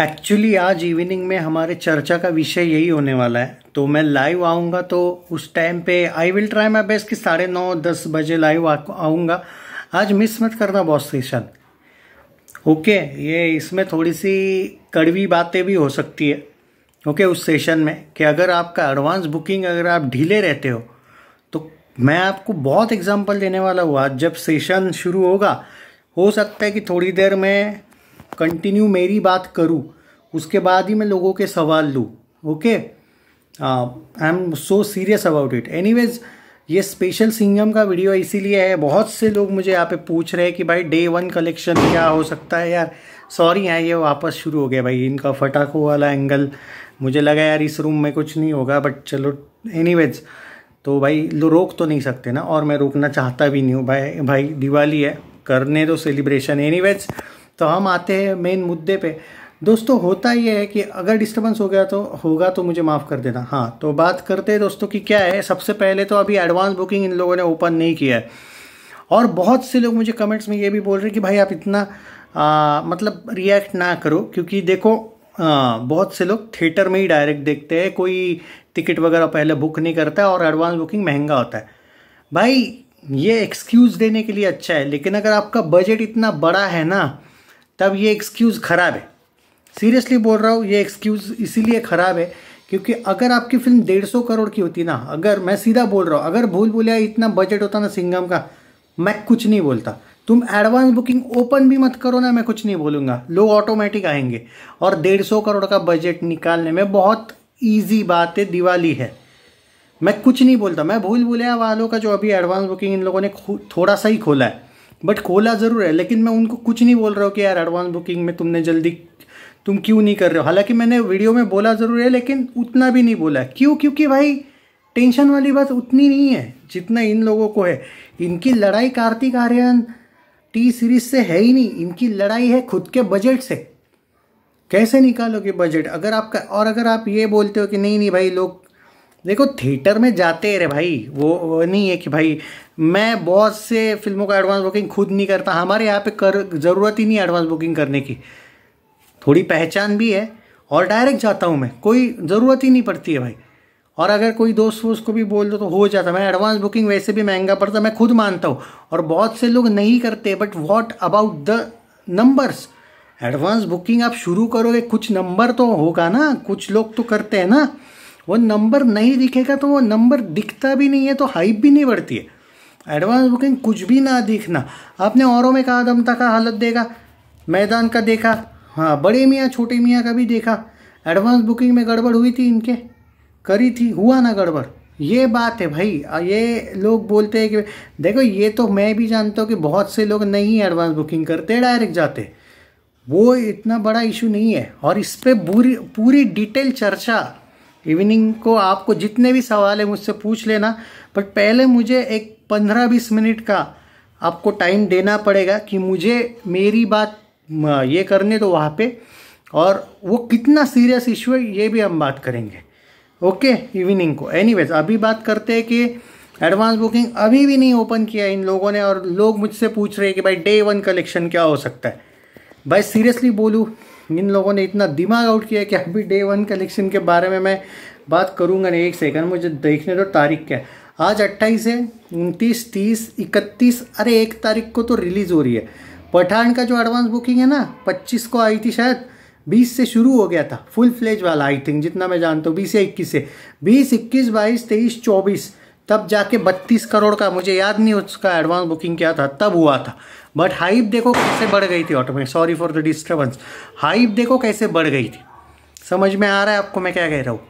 actually आज evening में हमारे चर्चा का विषय यही होने वाला है तो मैं लाइव आऊँगा तो उस टाइम पे I will try my best कि साढ़े नौ दस बजे लाइव आऊँगा आज मिस मत करना बॉस सेशन ओके ये इसमें थोड़ी सी कड़वी बातें भी हो सकती है ओके उस सेशन में कि अगर आपका एडवांस बुकिंग अगर आप ढीले रहते हो तो मैं आपको बहुत एग्जाम्पल देने वाला हूँ आज जब सेशन शुरू होगा हो सकता है कि थोड़ी देर में कंटिन्यू मेरी बात करूँ उसके बाद ही मैं लोगों के सवाल लूँ okay I am so serious about it anyways ये स्पेशल सिंगम का वीडियो इसीलिए है बहुत से लोग मुझे यहाँ पे पूछ रहे हैं कि भाई डे वन कलेक्शन क्या हो सकता है यार सॉरी यार हाँ, ये वापस शुरू हो गया भाई इनका फटाखों वाला एंगल मुझे लगा यार इस रूम में कुछ नहीं होगा बट चलो एनीवेज तो भाई रोक तो नहीं सकते ना और मैं रोकना चाहता भी नहीं हूँ भाई भाई दिवाली है करने दो सेलिब्रेशन एनीवेज तो हम आते हैं मेन मुद्दे पे दोस्तों होता ये है कि अगर डिस्टर्बेंस हो गया तो होगा तो मुझे माफ़ कर देना हाँ तो बात करते हैं दोस्तों कि क्या है सबसे पहले तो अभी एडवांस बुकिंग इन लोगों ने ओपन नहीं किया है और बहुत से लोग मुझे कमेंट्स में ये भी बोल रहे हैं कि भाई आप इतना आ, मतलब रिएक्ट ना करो क्योंकि देखो आ, बहुत से लोग थिएटर में ही डायरेक्ट देखते हैं कोई टिकट वगैरह पहले बुक नहीं करता और एडवांस बुकिंग महंगा होता है भाई ये एक्सक्यूज़ देने के लिए अच्छा है लेकिन अगर आपका बजट इतना बड़ा है ना तब ये एक्सक्यूज़ ख़राब है सीरियसली बोल रहा हूँ ये एक्सक्यूज़ इसीलिए ख़राब है क्योंकि अगर आपकी फिल्म डेढ़ सौ करोड़ की होती ना अगर मैं सीधा बोल रहा हूँ अगर भूल भूलिया इतना बजट होता ना सिंगम का मैं कुछ नहीं बोलता तुम एडवांस बुकिंग ओपन भी मत करो ना मैं कुछ नहीं बोलूँगा लोग ऑटोमेटिक आएंगे और डेढ़ सौ करोड़ का बजट निकालने में बहुत ईजी बात है दिवाली है मैं कुछ नहीं बोलता मैं भूल भूलिया वालों का जो अभी एडवांस बुकिंग इन लोगों ने थोड़ा सा ही खोला है बट खोला ज़रूर है लेकिन मैं उनको कुछ नहीं बोल रहा हूँ कि यार एडवांस बुकिंग में तुमने जल्दी तुम क्यों नहीं कर रहे हो हालांकि मैंने वीडियो में बोला ज़रूर है लेकिन उतना भी नहीं बोला क्यों क्योंकि भाई टेंशन वाली बात उतनी नहीं है जितना इन लोगों को है इनकी लड़ाई कार्तिक आर्यन टी सीरीज से है ही नहीं इनकी लड़ाई है खुद के बजट से कैसे निकालोगे बजट अगर आपका और अगर आप ये बोलते हो कि नहीं नहीं भाई लोग देखो थिएटर में जाते हैं रे भाई वो, वो नहीं है कि भाई मैं बहुत से फिल्मों का एडवांस बुकिंग खुद नहीं करता हमारे यहाँ पे कर ज़रूरत ही नहीं एडवांस बुकिंग करने की थोड़ी पहचान भी है और डायरेक्ट जाता हूँ मैं कोई ज़रूरत ही नहीं पड़ती है भाई और अगर कोई दोस्त वोस्त को भी बोल दो तो हो जाता मैं एडवांस बुकिंग वैसे भी महंगा पड़ता मैं खुद मानता हूँ और बहुत से लोग नहीं करते but what about the numbers advance booking आप शुरू करोगे कुछ नंबर तो होगा ना कुछ लोग तो करते हैं ना वो नंबर नहीं दिखेगा तो वो नंबर दिखता भी नहीं है तो हाइप भी नहीं बढ़ती है एडवांस बुकिंग कुछ भी ना दिखना आपने औरों में कहा दमता का हालत देगा मैदान का देखा हाँ बड़े मियाँ छोटे मियाँ का भी देखा एडवांस बुकिंग में गड़बड़ हुई थी इनके करी थी हुआ ना गड़बड़ ये बात है भाई ये लोग बोलते हैं कि देखो ये तो मैं भी जानता हूँ कि बहुत से लोग नहीं एडवांस बुकिंग करते डायरेक्ट जाते वो इतना बड़ा इशू नहीं है और इस पर पूरी पूरी डिटेल चर्चा इवनिंग को आपको जितने भी सवाल है मुझसे पूछ लेना बट पहले मुझे एक पंद्रह बीस मिनट का आपको टाइम देना पड़ेगा कि मुझे मेरी बात ये करने दो वहाँ पे और वो कितना सीरियस इशू है ये भी हम बात करेंगे ओके इवनिंग को एनीवेज अभी बात करते हैं कि एडवांस बुकिंग अभी भी नहीं ओपन किया इन लोगों ने और लोग मुझसे पूछ रहे हैं कि भाई डे वन कलेक्शन क्या हो सकता है भाई सीरियसली बोलूँ इन लोगों ने इतना दिमाग आउट किया कि अभी डे वन कलेक्शन के बारे में मैं बात करूंगा नहीं एक सेकंड मुझे देखने दो तारीख क्या आज अट्ठाईस है उनतीस तीस इकतीस अरे एक तारीख को तो रिलीज़ हो रही है पठान का जो एडवांस बुकिंग है ना पच्चीस को आई थी शायद बीस से शुरू हो गया था फुल फ्लेज वाला आई थिंक जितना मैं जानता हूँ बीस या इक्कीस से बीस इक्कीस बाईस तेईस चौबीस तब जाके बत्तीस करोड़ का मुझे याद नहीं उसका एडवांस बुकिंग क्या था तब हुआ था बट हाइप देखो कैसे बढ़ गई थी automatic sorry for the disturbance hype देखो कैसे बढ़ गई थी समझ में आ रहा है आपको मैं क्या कह रहा हूँ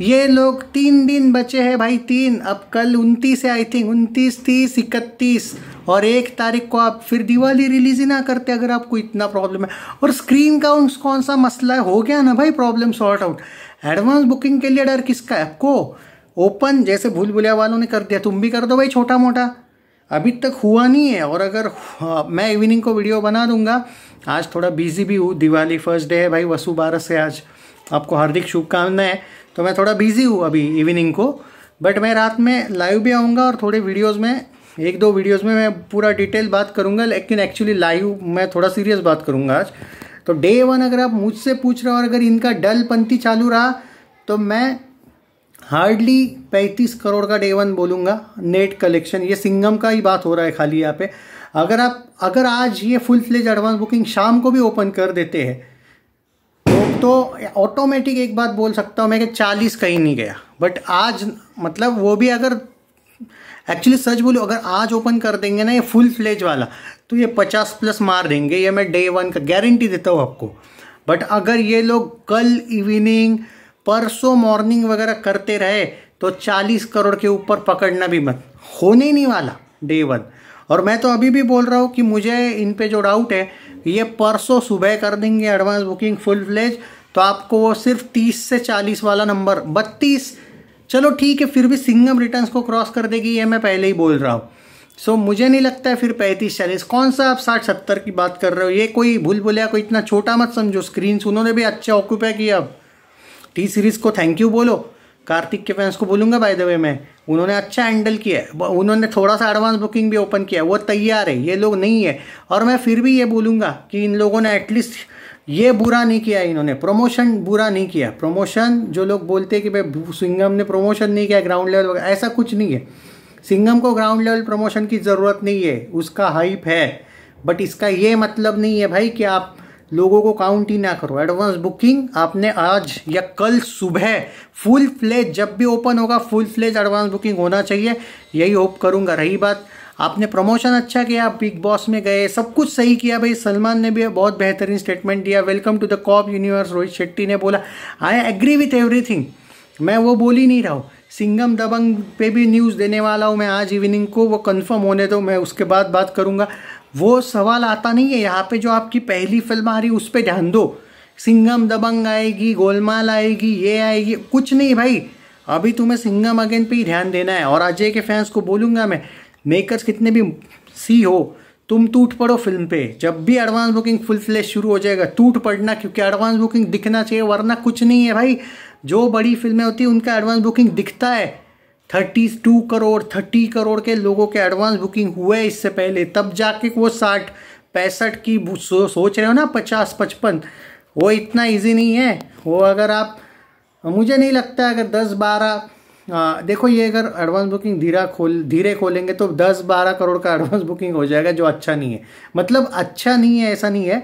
ये लोग तीन दिन बचे हैं भाई तीन अब कल उनतीस है आई थिंक उनतीस तीस इकतीस और एक तारीख को आप फिर दिवाली रिलीज ही ना करते अगर आपको इतना प्रॉब्लम है और स्क्रीन का उन कौन सा मसला है हो गया ना भाई problem sort out advance booking के लिए डर किसका है आपको ओपन जैसे भूल भुलिया वालों ने कर दिया तुम भी कर दो भाई छोटा मोटा अभी तक हुआ नहीं है और अगर हाँ, मैं इवनिंग को वीडियो बना दूंगा आज थोड़ा बिजी भी हूँ दिवाली फर्स्ट डे है भाई वसु बारस से आज आपको हार्दिक शुभकामनाएं तो मैं थोड़ा बिजी हूँ अभी इवनिंग को बट मैं रात में लाइव भी आऊँगा और थोड़े वीडियोज़ में एक दो वीडियोज़ में मैं पूरा डिटेल बात करूँगा लेकिन एक्चुअली लाइव मैं थोड़ा सीरियस बात करूँगा आज तो डे वन अगर आप मुझसे पूछ रहे हो और अगर इनका डल पंथी चालू रहा तो मैं हार्डली पैंतीस करोड़ का डे वन बोलूँगा नेट कलेक्शन ये सिंगम का ही बात हो रहा है खाली यहाँ पे अगर आप अगर आज ये फुल फ्लेज एडवांस बुकिंग शाम को भी ओपन कर देते हैं तो ऑटोमेटिक तो एक बात बोल सकता हूँ मैं कि चालीस कहीं नहीं गया बट आज मतलब वो भी अगर एक्चुअली सच बोलूँ अगर आज ओपन कर देंगे ना ये फुल फ्लेज वाला तो ये पचास प्लस मार देंगे ये मैं डे वन का गारंटी देता हूँ आपको बट अगर ये लोग कल इवनिंग परसों मॉर्निंग वगैरह करते रहे तो 40 करोड़ के ऊपर पकड़ना भी मत होने नहीं वाला डे वन और मैं तो अभी भी बोल रहा हूँ कि मुझे इन पे जो डाउट है ये परसों सुबह कर देंगे एडवांस बुकिंग फुल फ्लेज तो आपको वो सिर्फ 30 से 40 वाला नंबर 32 चलो ठीक है फिर भी सिंगम रिटर्न्स को क्रॉस कर देगी ये मैं पहले ही बोल रहा हूँ सो so, मुझे नहीं लगता है फिर पैंतीस चालीस कौन सा आप साठ सत्तर की बात कर रहे हो ये कोई भूल भुलिया कोई इतना छोटा मत समझो स्क्रीन उन्होंने भी अच्छा ऑक्यूपाई किया अब टी सीरीज़ को थैंक यू बोलो कार्तिक के फैंस को बोलूंगा बाय द वे मैं उन्होंने अच्छा हैंडल किया है उन्होंने थोड़ा सा एडवांस बुकिंग भी ओपन किया वो तैयार है ये लोग नहीं है और मैं फिर भी ये बोलूँगा कि इन लोगों ने एटलीस्ट ये बुरा नहीं किया इन्होंने प्रमोशन बुरा नहीं किया प्रमोशन जो लोग बोलते हैं कि भाई सिंगम ने प्रमोशन नहीं किया ग्राउंड लेवल वगैरह ऐसा कुछ नहीं है सिंगम को ग्राउंड लेवल प्रमोशन की ज़रूरत नहीं है उसका हाइप है बट इसका ये मतलब नहीं है भाई कि आप लोगों को काउंट ही ना करो एडवांस बुकिंग आपने आज या कल सुबह फुल फ्लेज जब भी ओपन होगा फुल फ्लेज एडवांस बुकिंग होना चाहिए यही होप करूंगा रही बात आपने प्रमोशन अच्छा किया आप बिग बॉस में गए सब कुछ सही किया भाई सलमान ने भी बहुत बेहतरीन स्टेटमेंट दिया welcome to the cop universe Rohit Shetty ने बोला आई एग्री विथ एवरीथिंग मैं वो बोल ही नहीं रहा हूँ सिंगम दबंग पे भी न्यूज़ देने वाला हूँ मैं आज इवनिंग को वो कंफर्म होने दो मैं उसके बाद बात करूँगा वो सवाल आता नहीं है यहाँ पे जो आपकी पहली फिल्म आ रही है उस पर ध्यान दो सिंगम दबंग आएगी गोलमाल आएगी ये आएगी कुछ नहीं भाई अभी तुम्हें सिंगम अगेन पे ही ध्यान देना है और अजय के फैंस को बोलूँगा मैं मेकर्स कितने भी सी हो तुम टूट पड़ो फिल्म पे जब भी एडवांस बुकिंग फुल फ्लैश शुरू हो जाएगा टूट पड़ना क्योंकि एडवांस बुकिंग दिखना चाहिए वरना कुछ नहीं है भाई जो बड़ी फिल्में होती है उनका एडवांस बुकिंग दिखता है 32 करोड़ 30 करोड़ के लोगों के एडवांस बुकिंग हुए इससे पहले तब जाके वो साठ पैंसठ की सो, सोच रहे हो ना पचास पचपन वो इतना इजी नहीं है वो अगर आप मुझे नहीं लगता अगर दस बारह देखो ये अगर एडवांस बुकिंग धीरा खोल धीरे खोलेंगे तो दस बारह करोड़ का एडवांस बुकिंग हो जाएगा जो अच्छा नहीं है मतलब अच्छा नहीं है ऐसा नहीं है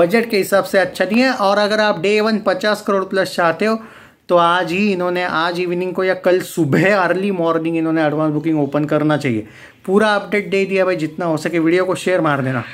बजट के हिसाब से अच्छा नहीं है और अगर आप डे वन पचास करोड़ प्लस चाहते हो तो आज ही इन्होंने आज इवनिंग को या कल सुबह अर्ली मॉर्निंग इन्होंने एडवांस बुकिंग ओपन करना चाहिए पूरा अपडेट दे दिया भाई जितना हो सके वीडियो को शेयर मार देना